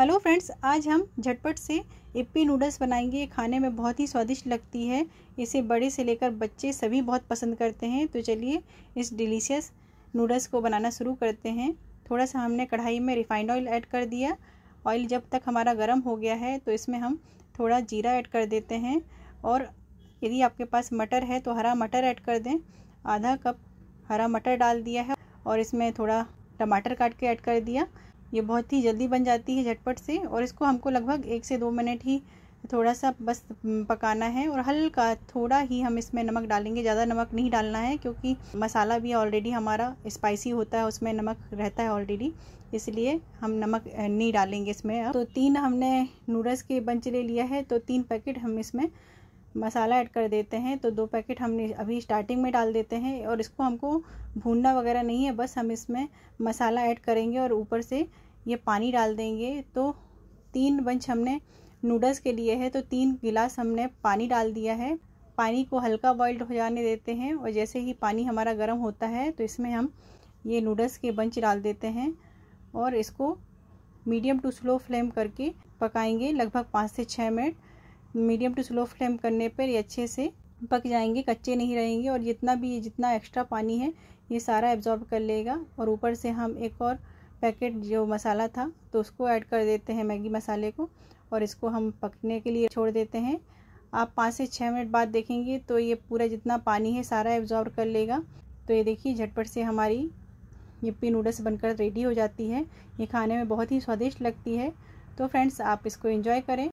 hello friends आज हम झटपट से इप्पी नूडल्स बनाएंगे खाने में बहुत ही स्वादिष्ट लगती है इसे बड़े से लेकर बच्चे सभी बहुत पसंद करते हैं तो चलिए इस डिलीशियस नूडल्स को बनाना शुरू करते हैं थोड़ा सा हमने कढ़ाई में रिफाइंड ऑयल ऐड कर दिया ऑयल जब तक हमारा गर्म हो गया है तो इसमें हम थोड़ा जीरा ऐड कर देते हैं और यदि आपके पास मटर है तो हरा मटर ऐड कर दें आधा कप हरा मटर डाल दिया है और इसमें थोड़ा टमाटर काट के ऐड कर दिया ये बहुत ही जल्दी बन जाती है झटपट से और इसको हमको लगभग एक से दो मिनट ही थोड़ा सा बस पकाना है और हल्का थोड़ा ही हम इसमें नमक डालेंगे ज़्यादा नमक नहीं डालना है क्योंकि मसाला भी ऑलरेडी हमारा स्पाइसी होता है उसमें नमक रहता है ऑलरेडी इसलिए हम नमक नहीं डालेंगे इसमें अब तो तीन हमने नूडल्स के बंच ले लिया है तो तीन पैकेट हम इसमें मसाला ऐड कर देते हैं तो दो पैकेट हमने अभी स्टार्टिंग में डाल देते हैं और इसको हमको भूनना वगैरह नहीं है बस हम इसमें मसाला ऐड करेंगे और ऊपर से ये पानी डाल देंगे तो तीन बंच हमने नूडल्स के लिए है तो तीन गिलास हमने पानी डाल दिया है पानी को हल्का बॉइल्ड हो जाने देते हैं और जैसे ही पानी हमारा गर्म होता है तो इसमें हम ये नूडल्स के बंच डाल देते हैं और इसको मीडियम टू स्लो फ्लेम करके पकाएंगे लगभग पाँच से छः minute medium to slow flame करने पर ये अच्छे से पक जाएंगे कच्चे नहीं रहेंगे और जितना भी जितना एक्स्ट्रा पानी है ये सारा एब्जॉर्ब कर लेगा और ऊपर से हम एक और पैकेट जो मसाला था तो उसको ऐड कर देते हैं मैगी मसाले को और इसको हम पकने के लिए छोड़ देते हैं आप पाँच से छः मिनट बाद देखेंगे तो ये पूरा जितना पानी है सारा एब्जॉर्ब कर लेगा तो ये देखिए झटपट से हमारी यप्पी नूडल्स बनकर रेडी हो जाती है ये खाने में बहुत ही स्वादिष्ट लगती है तो फ्रेंड्स आप इसको इंजॉय करें